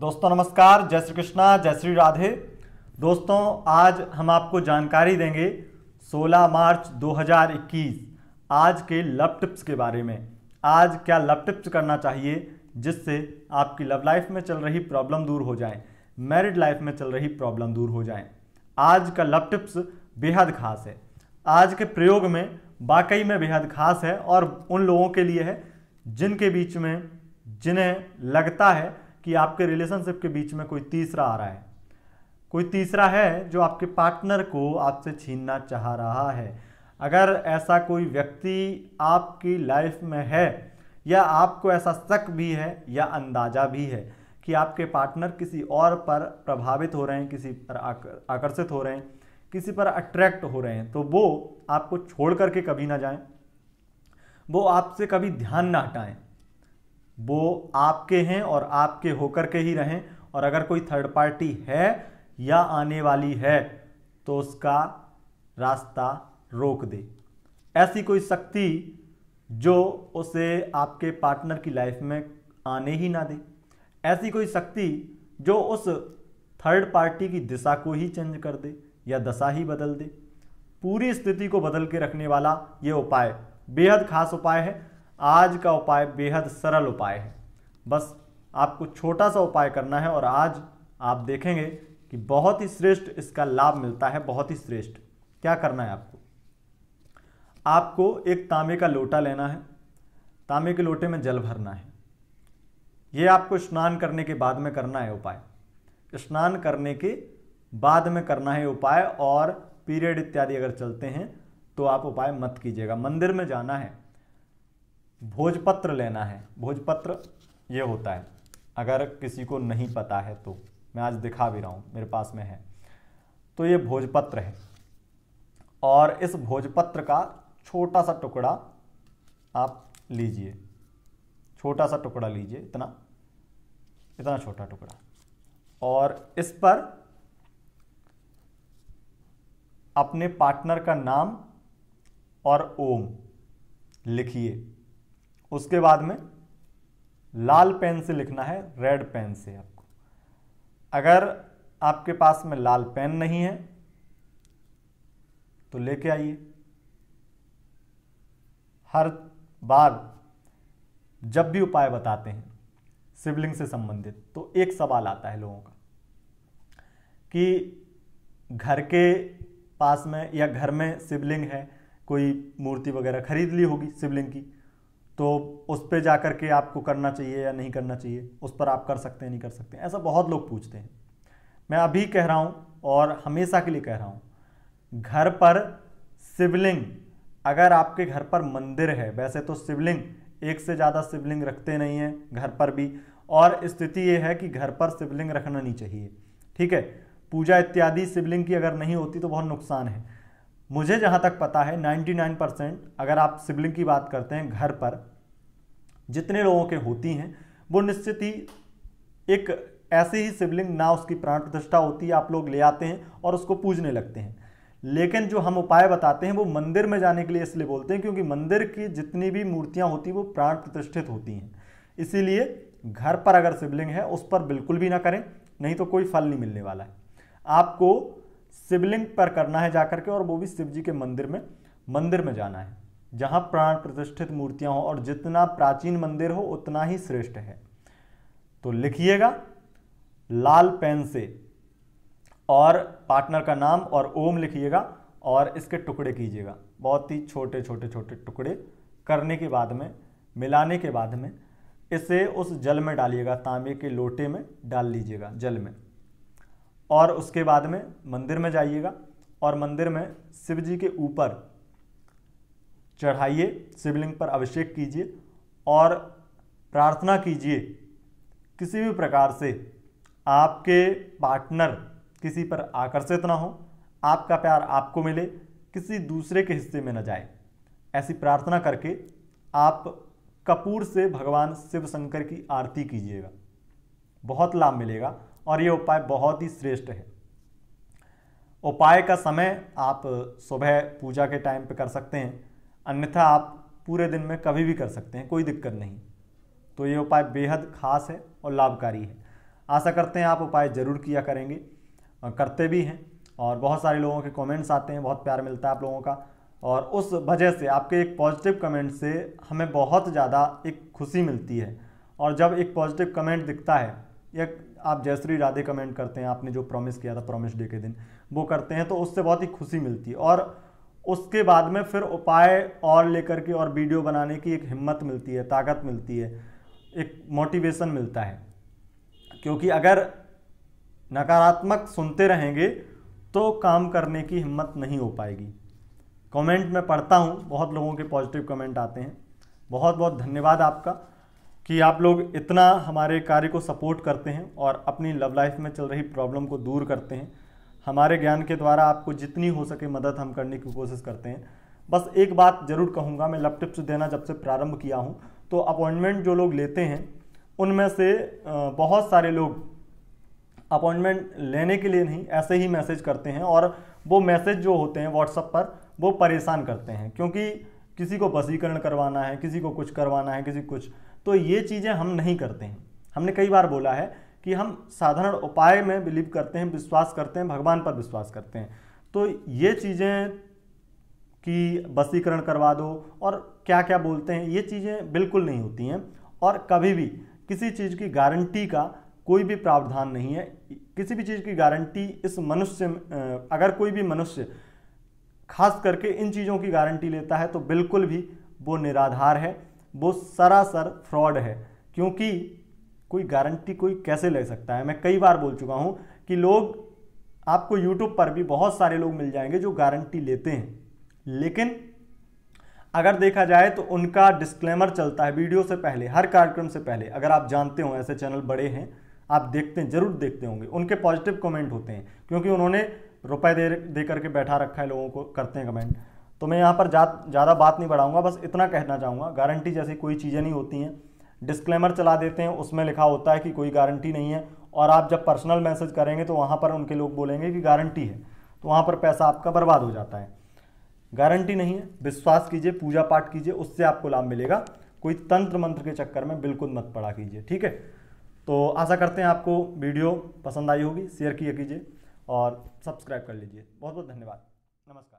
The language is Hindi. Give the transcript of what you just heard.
दोस्तों नमस्कार जय श्री कृष्णा जय श्री राधे दोस्तों आज हम आपको जानकारी देंगे 16 मार्च 2021 आज के लव टिप्स के बारे में आज क्या लव टिप्स करना चाहिए जिससे आपकी लव लाइफ में चल रही प्रॉब्लम दूर हो जाए मैरिड लाइफ में चल रही प्रॉब्लम दूर हो जाए आज का लव टिप्स बेहद खास है आज के प्रयोग में वाकई में बेहद खास है और उन लोगों के लिए है जिनके बीच में जिन्हें लगता है कि आपके रिलेशनशिप के बीच में कोई तीसरा आ रहा है कोई तीसरा है जो आपके पार्टनर को आपसे छीनना चाह रहा है अगर ऐसा कोई व्यक्ति आपकी लाइफ में है या आपको ऐसा शक भी है या अंदाज़ा भी है कि आपके पार्टनर किसी और पर प्रभावित हो रहे हैं किसी पर आकर्षित हो रहे हैं किसी पर अट्रैक्ट हो रहे हैं तो वो आपको छोड़ करके कभी ना जाएं वो आपसे कभी ध्यान ना हटाएं वो आपके हैं और आपके होकर के ही रहें और अगर कोई थर्ड पार्टी है या आने वाली है तो उसका रास्ता रोक दे ऐसी कोई शक्ति जो उसे आपके पार्टनर की लाइफ में आने ही ना दे ऐसी कोई शक्ति जो उस थर्ड पार्टी की दिशा को ही चेंज कर दे या दशा ही बदल दे पूरी स्थिति को बदल के रखने वाला ये उपाय बेहद खास उपाय है आज का उपाय बेहद सरल उपाय है बस आपको छोटा सा उपाय करना है और आज आप देखेंगे कि बहुत ही श्रेष्ठ इसका लाभ मिलता है बहुत ही श्रेष्ठ क्या करना है आपको आपको एक तांबे का लोटा लेना है तांबे के लोटे में जल भरना है ये आपको स्नान करने के बाद में करना है उपाय स्नान करने के बाद में करना है उपाय और पीरियड इत्यादि अगर चलते हैं तो आप उपाय मत कीजिएगा मंदिर में जाना है भोजपत्र लेना है भोजपत्र ये होता है अगर किसी को नहीं पता है तो मैं आज दिखा भी रहा हूँ मेरे पास में है तो ये भोजपत्र है और इस भोजपत्र का छोटा सा टुकड़ा आप लीजिए छोटा सा टुकड़ा लीजिए इतना इतना छोटा टुकड़ा और इस पर अपने पार्टनर का नाम और ओम लिखिए उसके बाद में लाल पेन से लिखना है रेड पेन से आपको अगर आपके पास में लाल पेन नहीं है तो लेके आइए हर बार जब भी उपाय बताते हैं सिबलिंग से संबंधित तो एक सवाल आता है लोगों का कि घर के पास में या घर में सिबलिंग है कोई मूर्ति वगैरह खरीद ली होगी शिवलिंग की तो उस पर जा कर के आपको करना चाहिए या नहीं करना चाहिए उस पर आप कर सकते हैं नहीं कर सकते हैं ऐसा बहुत लोग पूछते हैं मैं अभी कह रहा हूँ और हमेशा के लिए कह रहा हूँ घर पर शिवलिंग अगर आपके घर पर मंदिर है वैसे तो शिवलिंग एक से ज़्यादा शिवलिंग रखते नहीं हैं घर पर भी और स्थिति ये है कि घर पर शिवलिंग रखना नहीं चाहिए ठीक है पूजा इत्यादि शिवलिंग की अगर नहीं होती तो बहुत नुकसान है मुझे जहाँ तक पता है 99 परसेंट अगर आप सिबलिंग की बात करते हैं घर पर जितने लोगों के होती हैं वो निश्चित ही एक ऐसी ही शिवलिंग ना उसकी प्राण प्रतिष्ठा होती है आप लोग ले आते हैं और उसको पूजने लगते हैं लेकिन जो हम उपाय बताते हैं वो मंदिर में जाने के लिए इसलिए बोलते हैं क्योंकि मंदिर की जितनी भी मूर्तियाँ होती वो प्राण प्रतिष्ठित होती हैं इसीलिए घर पर अगर शिवलिंग है उस पर बिल्कुल भी ना करें नहीं तो कोई फल नहीं मिलने वाला है आपको शिवलिंग पर करना है जाकर के और वो भी शिव जी के मंदिर में मंदिर में जाना है जहाँ प्राण प्रतिष्ठित मूर्तियाँ हों और जितना प्राचीन मंदिर हो उतना ही श्रेष्ठ है तो लिखिएगा लाल पेन से और पार्टनर का नाम और ओम लिखिएगा और इसके टुकड़े कीजिएगा बहुत ही छोटे छोटे छोटे टुकड़े करने के बाद में मिलाने के बाद में इसे उस जल में डालिएगा तांबे के लोटे में डाल लीजिएगा जल में और उसके बाद में मंदिर में जाइएगा और मंदिर में शिव जी के ऊपर चढ़ाइए शिवलिंग पर अभिषेक कीजिए और प्रार्थना कीजिए किसी भी प्रकार से आपके पार्टनर किसी पर आकर्षित ना हो आपका प्यार आपको मिले किसी दूसरे के हिस्से में न जाए ऐसी प्रार्थना करके आप कपूर से भगवान शिव शंकर की आरती कीजिएगा बहुत लाभ मिलेगा और ये उपाय बहुत ही श्रेष्ठ है उपाय का समय आप सुबह पूजा के टाइम पे कर सकते हैं अन्यथा आप पूरे दिन में कभी भी कर सकते हैं कोई दिक्कत नहीं तो ये उपाय बेहद खास है और लाभकारी है आशा करते हैं आप उपाय ज़रूर किया करेंगे करते भी हैं और बहुत सारे लोगों के कमेंट्स आते हैं बहुत प्यार मिलता है आप लोगों का और उस वजह से आपके एक पॉजिटिव कमेंट से हमें बहुत ज़्यादा एक खुशी मिलती है और जब एक पॉजिटिव कमेंट दिखता है या आप जयश्री राधे कमेंट करते हैं आपने जो प्रॉमिस किया था प्रॉमिस डे के दिन वो करते हैं तो उससे बहुत ही खुशी मिलती है और उसके बाद में फिर उपाय और लेकर के और वीडियो बनाने की एक हिम्मत मिलती है ताकत मिलती है एक मोटिवेशन मिलता है क्योंकि अगर नकारात्मक सुनते रहेंगे तो काम करने की हिम्मत नहीं हो पाएगी कमेंट मैं पढ़ता हूँ बहुत लोगों के पॉजिटिव कमेंट आते हैं बहुत बहुत धन्यवाद आपका कि आप लोग इतना हमारे कार्य को सपोर्ट करते हैं और अपनी लव लाइफ में चल रही प्रॉब्लम को दूर करते हैं हमारे ज्ञान के द्वारा आपको जितनी हो सके मदद हम करने की कोशिश करते हैं बस एक बात ज़रूर कहूँगा मैं लव टिप्स देना जब से प्रारंभ किया हूँ तो अपॉइंटमेंट जो लोग लेते हैं उनमें से बहुत सारे लोग अपॉइंटमेंट लेने के लिए नहीं ऐसे ही मैसेज करते हैं और वो मैसेज जो होते हैं व्हाट्सअप पर वो परेशान करते हैं क्योंकि किसी को वसीकरण करवाना है किसी को कुछ करवाना है किसी कुछ तो ये चीज़ें हम नहीं करते हैं हमने कई बार बोला है कि हम साधारण उपाय में बिलीव करते हैं विश्वास करते हैं भगवान पर विश्वास करते हैं तो ये चीज़ें कि बसीकरण करवा दो और क्या क्या बोलते हैं ये चीज़ें बिल्कुल नहीं होती हैं और कभी भी किसी चीज़ की गारंटी का कोई भी प्रावधान नहीं है किसी भी चीज़ की गारंटी इस मनुष्य अगर कोई भी मनुष्य खास करके इन चीज़ों की गारंटी लेता है तो बिल्कुल भी वो निराधार है वो सरासर फ्रॉड है क्योंकि कोई गारंटी कोई कैसे ले सकता है मैं कई बार बोल चुका हूँ कि लोग आपको यूट्यूब पर भी बहुत सारे लोग मिल जाएंगे जो गारंटी लेते हैं लेकिन अगर देखा जाए तो उनका डिस्क्लेमर चलता है वीडियो से पहले हर कार्यक्रम से पहले अगर आप जानते हो ऐसे चैनल बड़े हैं आप देखते हैं जरूर देखते होंगे उनके पॉजिटिव कमेंट होते हैं क्योंकि उन्होंने रुपए दे दे करके बैठा रखा है लोगों को करते हैं कमेंट तो मैं यहाँ पर ज़्यादा बात नहीं बढ़ाऊँगा बस इतना कहना चाहूँगा गारंटी जैसी कोई चीज़ें नहीं होती हैं डिस्क्लेमर चला देते हैं उसमें लिखा होता है कि कोई गारंटी नहीं है और आप जब पर्सनल मैसेज करेंगे तो वहाँ पर उनके लोग बोलेंगे कि गारंटी है तो वहाँ पर पैसा आपका बर्बाद हो जाता है गारंटी नहीं है विश्वास कीजिए पूजा पाठ कीजिए उससे आपको लाभ मिलेगा कोई तंत्र मंत्र के चक्कर में बिल्कुल मत पड़ा कीजिए ठीक है तो आशा करते हैं आपको वीडियो पसंद आई होगी शेयर किया कीजिए और सब्सक्राइब कर लीजिए बहुत बहुत धन्यवाद नमस्कार